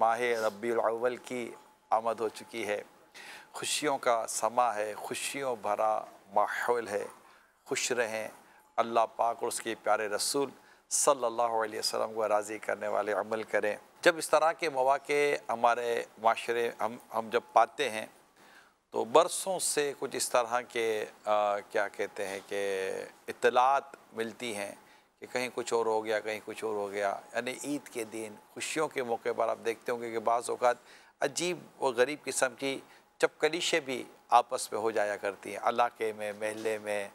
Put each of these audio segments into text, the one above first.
माह रबी रबीआवल की आमद हो चुकी है खुशियों का समा है खुशियों भरा माहौल है खुश रहें अल्लाह पाक और उसके प्यारे रसूल सल्लल्लाहु अलैहि वसल्लम को राज़ी करने वाले अमल करें जब इस तरह के मौाक़े हमारे माशरे हम हम जब पाते हैं तो बरसों से कुछ इस तरह के आ, क्या कहते हैं कि इतलात मिलती हैं कि कहीं कुछ और हो गया कहीं कुछ और हो गया यानी ईद के दिन खुशियों के मौके पर आप देखते होंगे कि बाज़ अवत अजीब व गरीब किस्म की चपकलिशें भी आपस में हो जाया करती हैं इलाके में महले में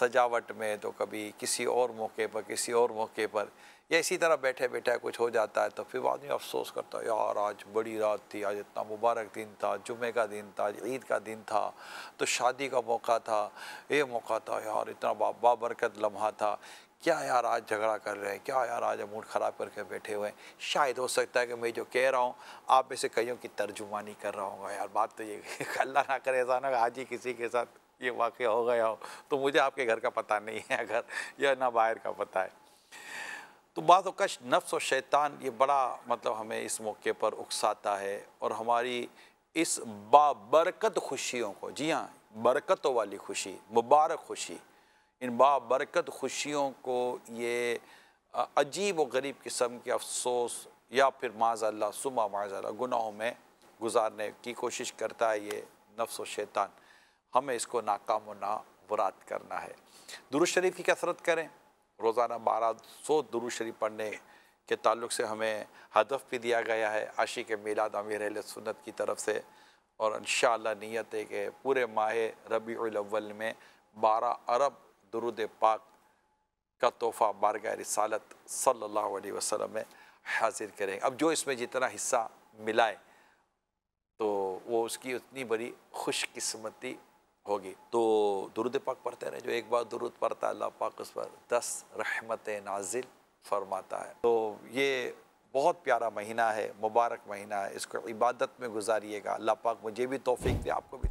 सजावट में तो कभी किसी और मौके पर किसी और मौके पर या इसी तरह बैठे बैठे कुछ हो जाता है तो फिर वो आदमी अफसोस करता है यार आज बड़ी रात थी आज इतना मुबारक दिन था जुमे का दिन था ईद का दिन था तो शादी का मौका था ये मौका था यार इतना बाबरकत लम्हा था क्या यार आज झगड़ा कर रहे हैं क्या यार आज मूड ख़राब करके बैठे हुए हैं शायद हो सकता है कि मैं जो कह रहा हूँ आप में से कईयों की तर्जुमानी कर रहा हूँ यार बात तो ये अल्लाह ना करे ऐसा ना आज ही किसी के साथ ये वाक़ हो गया हो तो मुझे आपके घर का पता नहीं है अगर या ना बाहर का पता है तो बात कश नफ्स और शैतान ये बड़ा मतलब हमें इस मौके पर उकसाता है और हमारी इस बाबरकत खुशियों को जी हाँ बरकतों वाली खुशी मुबारक खुशी इन बाबरकत खुशियों को ये अजीब व गरीब किस्म के अफसोस या फिर माज़ल्ला सुबह माज़ल्ला गुनाहों में गुजारने की कोशिश करता है ये नफ्स व शैतान हमें इसको नाकाम ना वरात करना है दुरुज शरीफ की कसरत करें रोज़ाना बारह सौ दुरुज शरीफ पढ़ने के ताल्लुक से हमें हदफ भी दिया गया है आशी के मिलाद अमीर सुन्नत की तरफ से और इन नीयत है कि पूरे माह रबी अव्वल में बारह अरब दुरुद पाक का तोहफ़ा बारगह रसालत सल्लल्लाहु अलैहि वसल्लम में हाजिर करें अब जो इसमें जितना हिस्सा मिलाए तो वो उसकी उतनी बड़ी खुशकस्मती होगी तो दुरुद पाक पढ़ते रहे जो एक बार दुरुद पढ़ता अल्लाह पाक उस पर दस रहमत नाजिल फरमाता है तो ये बहुत प्यारा महीना है मुबारक महीना है इसको इबादत में गुजारिएगा अल्लाह पाक मुझे भी तोफ़ी दे आपको भी